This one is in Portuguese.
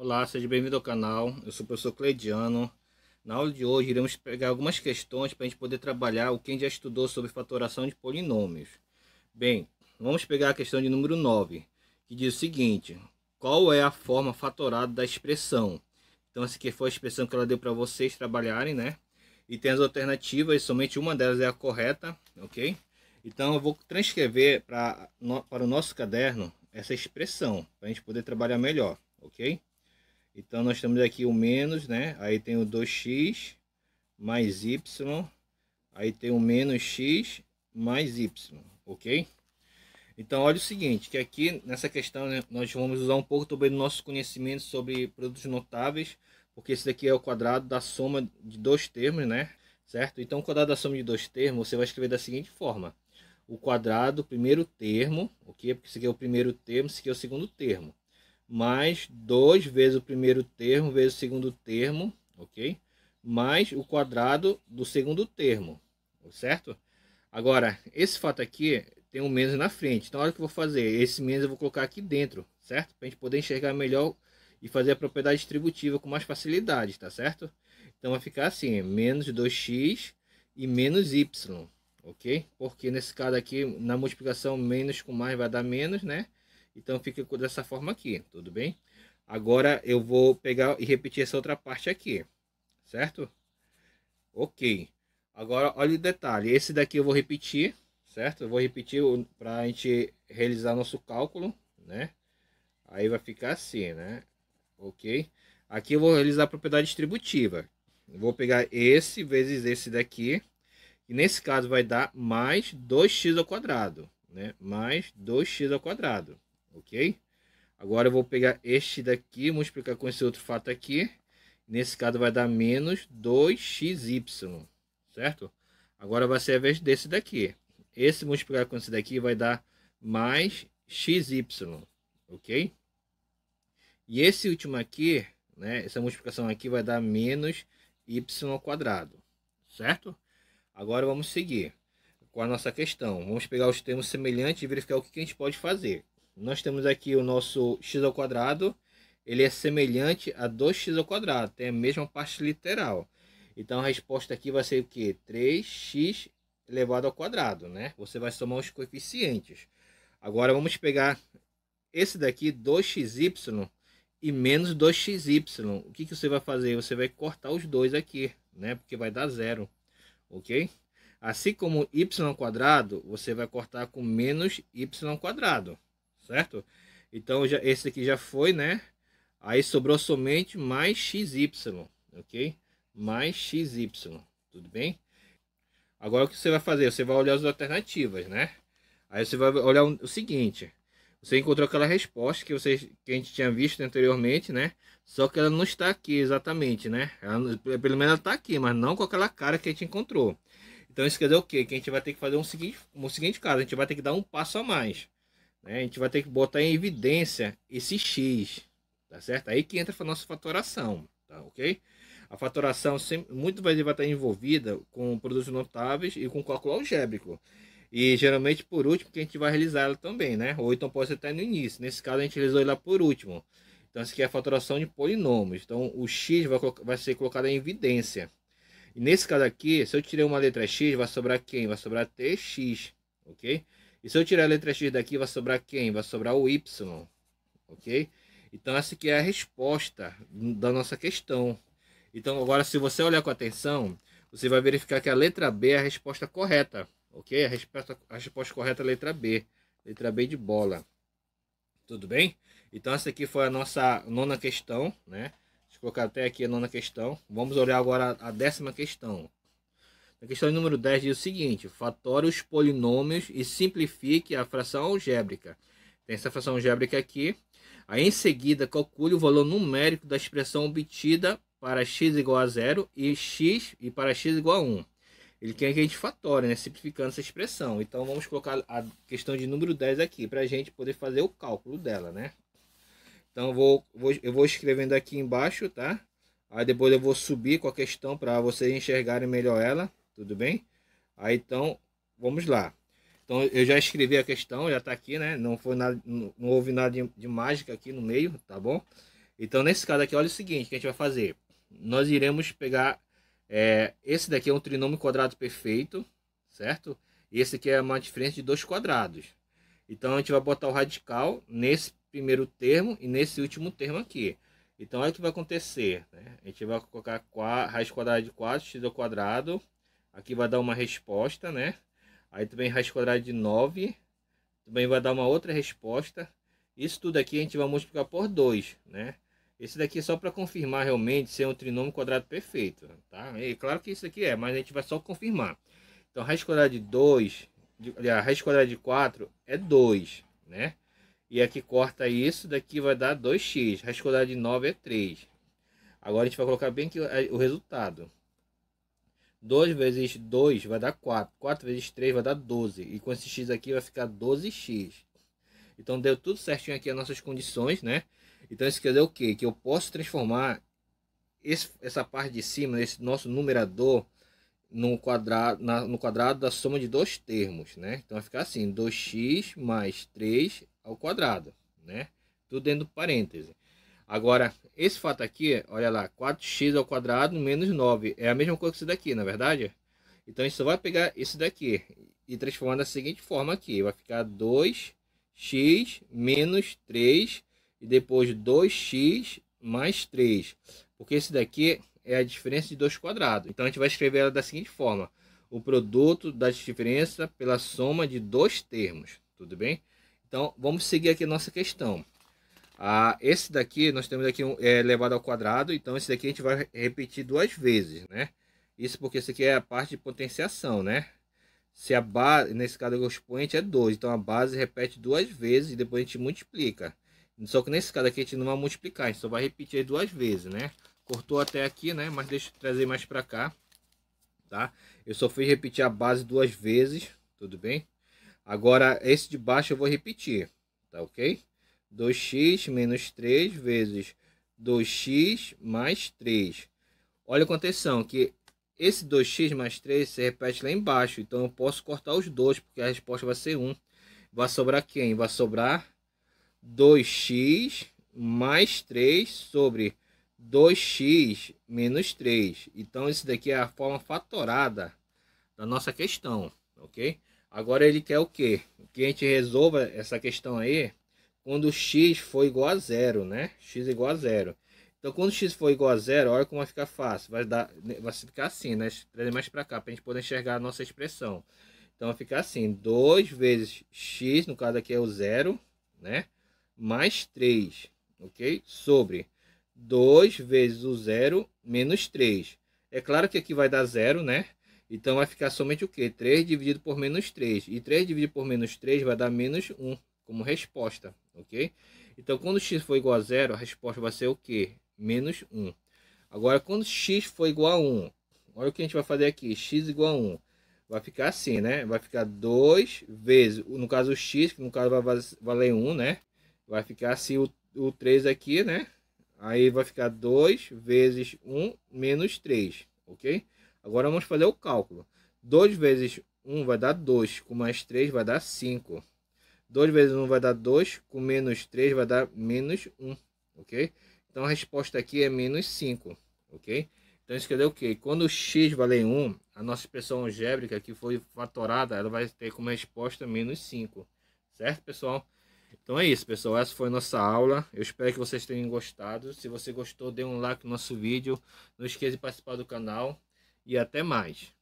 Olá, seja bem-vindo ao canal. Eu sou o professor Cleidiano. Na aula de hoje iremos pegar algumas questões para a gente poder trabalhar o que a gente já estudou sobre fatoração de polinômios. Bem, vamos pegar a questão de número 9, que diz o seguinte: qual é a forma fatorada da expressão? Então, essa aqui foi a expressão que ela deu para vocês trabalharem, né? E tem as alternativas, somente uma delas é a correta, ok? Então, eu vou transcrever para o nosso caderno essa expressão, para a gente poder trabalhar melhor, ok? Então nós temos aqui o menos, né? Aí tem o 2x mais y. Aí tem o menos x mais y, ok? Então olha o seguinte, que aqui nessa questão né, nós vamos usar um pouco também do nosso conhecimento sobre produtos notáveis, porque esse daqui é o quadrado da soma de dois termos, né? Certo? Então o quadrado da soma de dois termos você vai escrever da seguinte forma. O quadrado, primeiro termo, ok? Porque esse aqui é o primeiro termo, esse aqui é o segundo termo mais 2 vezes o primeiro termo vezes o segundo termo, ok? Mais o quadrado do segundo termo, certo? Agora, esse fato aqui tem um menos na frente. Então, olha o que eu vou fazer. Esse menos eu vou colocar aqui dentro, certo? Para a gente poder enxergar melhor e fazer a propriedade distributiva com mais facilidade, tá certo? Então, vai ficar assim, menos 2x e menos y, ok? Porque nesse caso aqui, na multiplicação, menos com mais vai dar menos, né? Então fica dessa forma aqui, tudo bem? Agora eu vou pegar e repetir essa outra parte aqui, certo? Ok. Agora olha o detalhe, esse daqui eu vou repetir, certo? Eu vou repetir para a gente realizar nosso cálculo, né? Aí vai ficar assim, né? Ok. Aqui eu vou realizar a propriedade distributiva. Eu vou pegar esse vezes esse daqui. E nesse caso vai dar mais 2x ao quadrado, né? Mais 2x ao quadrado ok? Agora eu vou pegar este daqui, multiplicar com esse outro fato aqui. Nesse caso vai dar menos 2xy, certo? Agora vai ser a vez desse daqui. Esse multiplicar com esse daqui vai dar mais xy, ok? E esse último aqui, né, essa multiplicação aqui vai dar menos y quadrado, certo? Agora vamos seguir com a nossa questão. Vamos pegar os termos semelhantes e verificar o que a gente pode fazer. Nós temos aqui o nosso x ao quadrado, ele é semelhante a 2x ao quadrado, tem a mesma parte literal. Então a resposta aqui vai ser o que? 3x elevado ao quadrado, né? Você vai somar os coeficientes. Agora vamos pegar esse daqui, 2xy e menos 2xy. O que, que você vai fazer? Você vai cortar os dois aqui, né? Porque vai dar zero, ok? Assim como y quadrado, você vai cortar com menos y quadrado certo? Então já, esse aqui já foi, né? Aí sobrou somente mais XY, ok? Mais XY, tudo bem? Agora o que você vai fazer? Você vai olhar as alternativas, né? Aí você vai olhar o seguinte. Você encontrou aquela resposta que, você, que a gente tinha visto anteriormente, né? Só que ela não está aqui exatamente, né? Ela, é, pelo menos ela está aqui, mas não com aquela cara que a gente encontrou. Então isso quer dizer o quê? Que a gente vai ter que fazer um seguinte, um seguinte caso. A gente vai ter que dar um passo a mais. Né? A gente vai ter que botar em evidência esse X, tá certo? Aí que entra a nossa fatoração, tá ok? A fatoração sempre, muito vai, vai estar envolvida com produtos notáveis e com cálculo algébrico. E geralmente por último que a gente vai realizar ela também, né? Ou então pode ser até no início. Nesse caso a gente realizou ela por último. Então isso aqui é a fatoração de polinômios. Então o x vai, vai ser colocado em evidência. E nesse caso aqui, se eu tirei uma letra x, vai sobrar quem? Vai sobrar tx, ok? E se eu tirar a letra X daqui, vai sobrar quem? Vai sobrar o Y, ok? Então essa aqui é a resposta da nossa questão. Então agora se você olhar com atenção, você vai verificar que a letra B é a resposta correta, ok? A resposta, a resposta correta é a letra B, letra B de bola. Tudo bem? Então essa aqui foi a nossa nona questão, né? Deixa eu colocar até aqui a nona questão. Vamos olhar agora a décima questão. A questão número 10 diz o seguinte: fatore os polinômios e simplifique a fração algébrica. Tem essa fração algébrica aqui. Aí em seguida, calcule o valor numérico da expressão obtida para x igual a zero e x e para x igual a 1. Ele quer que a gente fatore, né? simplificando essa expressão. Então vamos colocar a questão de número 10 aqui para a gente poder fazer o cálculo dela, né? Então vou, vou, eu vou escrevendo aqui embaixo, tá? Aí depois eu vou subir com a questão para vocês enxergarem melhor ela. Tudo bem? Aí então, vamos lá. Então eu já escrevi a questão, já está aqui, né? Não foi nada, não, não houve nada de, de, mágica aqui no meio, tá bom? Então nesse caso aqui, olha o seguinte, que a gente vai fazer. Nós iremos pegar é, esse daqui é um trinômio quadrado perfeito, certo? Esse aqui é uma diferença de dois quadrados. Então a gente vai botar o radical nesse primeiro termo e nesse último termo aqui. Então olha o que vai acontecer, né? A gente vai colocar raiz quadrada de 4, x ao quadrado Aqui vai dar uma resposta, né? Aí também raiz quadrada de 9. Também vai dar uma outra resposta. Isso tudo aqui a gente vai multiplicar por 2, né? Esse daqui é só para confirmar realmente ser é um trinômio quadrado perfeito, tá? E claro que isso aqui é, mas a gente vai só confirmar. Então, raiz quadrada de 2, a raiz quadrada de 4 é 2, né? E aqui corta isso, daqui vai dar 2x. Raiz quadrada de 9 é 3. Agora a gente vai colocar bem aqui o resultado. 2 vezes 2 vai dar 4. 4 vezes 3 vai dar 12. E com esse x aqui vai ficar 12x. Então deu tudo certinho aqui as nossas condições, né? Então isso quer dizer o quê? Que eu posso transformar esse, essa parte de cima, esse nosso numerador, no quadrado, na, no quadrado da soma de dois termos, né? Então vai ficar assim, 2x mais 3 ao quadrado, né? Tudo dentro do parêntese. Agora, esse fato aqui, olha lá, 4x ao quadrado menos 9. É a mesma coisa que isso daqui, na é verdade? Então, a gente só vai pegar esse daqui e transformar da seguinte forma aqui. Vai ficar 2x menos 3 e depois 2x mais 3. Porque esse daqui é a diferença de dois quadrados. Então, a gente vai escrever ela da seguinte forma. O produto da diferença pela soma de dois termos, tudo bem? Então, vamos seguir aqui a nossa questão. Ah, esse daqui, nós temos aqui um, é, elevado ao quadrado, então esse daqui a gente vai repetir duas vezes, né? Isso porque isso aqui é a parte de potenciação, né? Se a base, nesse caso o expoente é 2, então a base repete duas vezes e depois a gente multiplica. Só que nesse caso aqui a gente não vai multiplicar, a gente só vai repetir duas vezes, né? Cortou até aqui, né? Mas deixa eu trazer mais para cá, tá? Eu só fui repetir a base duas vezes, tudo bem? Agora esse de baixo eu vou repetir, tá ok? 2x menos 3 vezes 2x mais 3. Olha com atenção que esse 2x mais 3 se repete lá embaixo. Então, eu posso cortar os dois, porque a resposta vai ser 1. Vai sobrar quem? Vai sobrar 2x mais 3 sobre 2x menos 3. Então, isso daqui é a forma fatorada da nossa questão, ok? Agora, ele quer o quê? Que a gente resolva essa questão aí quando x for igual a zero, né? x é igual a zero. Então, quando x for igual a zero, olha como vai ficar fácil. Vai, dar, vai ficar assim, né? Trazer mais para cá, para a gente poder enxergar a nossa expressão. Então, vai ficar assim. 2 vezes x, no caso aqui é o zero, né? Mais 3, ok? Sobre 2 vezes o zero, menos 3. É claro que aqui vai dar zero, né? Então, vai ficar somente o quê? 3 dividido por menos 3. E 3 dividido por menos 3 vai dar menos 1 como resposta, ok? Então, quando x for igual a zero, a resposta vai ser o que? Menos 1. Agora, quando x for igual a 1, olha o que a gente vai fazer aqui, x igual a 1. Vai ficar assim, né? Vai ficar 2 vezes, no caso o x, que no caso vai valer 1, né? Vai ficar assim o, o 3 aqui, né? Aí vai ficar 2 vezes 1 menos 3, ok? Agora vamos fazer o cálculo. 2 vezes 1 vai dar 2, com mais 3 vai dar 5. 2 vezes 1 vai dar 2, com menos 3 vai dar menos 1, ok? Então a resposta aqui é menos 5, ok? Então isso quer dizer o quê? Quando o x valer 1, a nossa expressão algébrica que foi fatorada, ela vai ter como resposta menos 5, certo pessoal? Então é isso pessoal, essa foi nossa aula, eu espero que vocês tenham gostado, se você gostou dê um like no nosso vídeo, não esqueça de participar do canal e até mais.